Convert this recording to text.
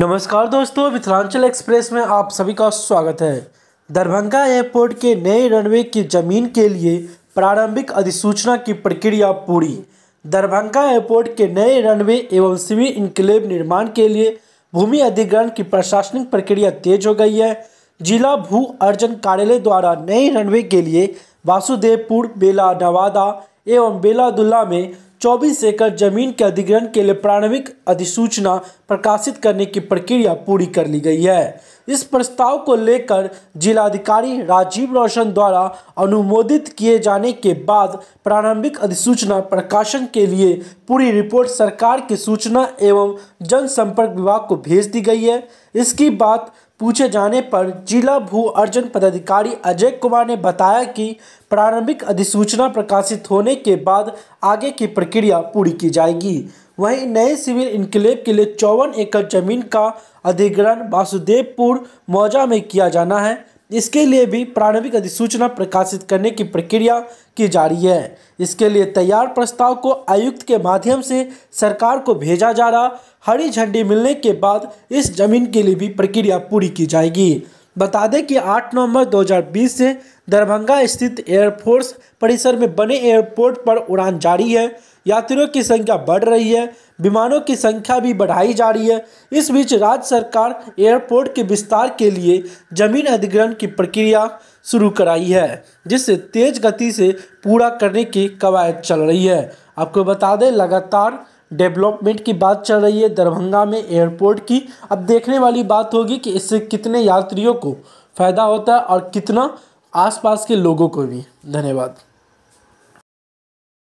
नमस्कार दोस्तों मिथिलांचल एक्सप्रेस में आप सभी का स्वागत है दरभंगा एयरपोर्ट के नए रनवे की जमीन के लिए प्रारंभिक अधिसूचना की प्रक्रिया पूरी दरभंगा एयरपोर्ट के नए रनवे एवं सिविल इंक्लेव निर्माण के लिए भूमि अधिग्रहण की प्रशासनिक प्रक्रिया तेज हो गई है जिला भू अर्जन कार्यालय द्वारा नए रनवे के लिए वासुदेवपुर बेला नवादा एवं बेलादुल्ला में 24 एकड़ जमीन के अधिग्रहण के लिए प्रारंभिक अधिसूचना प्रकाशित करने की प्रक्रिया पूरी कर ली गई है इस प्रस्ताव को लेकर जिलाधिकारी राजीव रोशन द्वारा अनुमोदित किए जाने के बाद प्रारंभिक अधिसूचना प्रकाशन के लिए पूरी रिपोर्ट सरकार के सूचना एवं जनसंपर्क विभाग को भेज दी गई है इसकी बात पूछे जाने पर जिला भू अर्जन पदाधिकारी अजय कुमार ने बताया कि प्रारंभिक अधिसूचना प्रकाशित होने के बाद आगे की प्रक्रिया पूरी की जाएगी वहीं नए सिविल इनकलेब के लिए चौवन एकड़ जमीन का अधिग्रहण वासुदेवपुर मौजा में किया जाना है इसके लिए भी प्रारंभिक अधिसूचना प्रकाशित करने की प्रक्रिया की जा रही है इसके लिए तैयार प्रस्ताव को आयुक्त के माध्यम से सरकार को भेजा जा रहा हरी झंडी मिलने के बाद इस जमीन के लिए भी प्रक्रिया पूरी की जाएगी बता दें कि 8 नवंबर 2020 से दरभंगा स्थित एयरफोर्स परिसर में बने एयरपोर्ट पर उड़ान जारी है यात्रियों की संख्या बढ़ रही है विमानों की संख्या भी बढ़ाई जा रही है इस बीच राज्य सरकार एयरपोर्ट के विस्तार के लिए जमीन अधिग्रहण की प्रक्रिया शुरू कराई है जिससे तेज गति से पूरा करने की कवायद चल रही है आपको बता दें लगातार डेवलपमेंट की बात चल रही है दरभंगा में एयरपोर्ट की अब देखने वाली बात होगी कि इससे कितने यात्रियों को फ़ायदा होता है और कितना आसपास के लोगों को भी धन्यवाद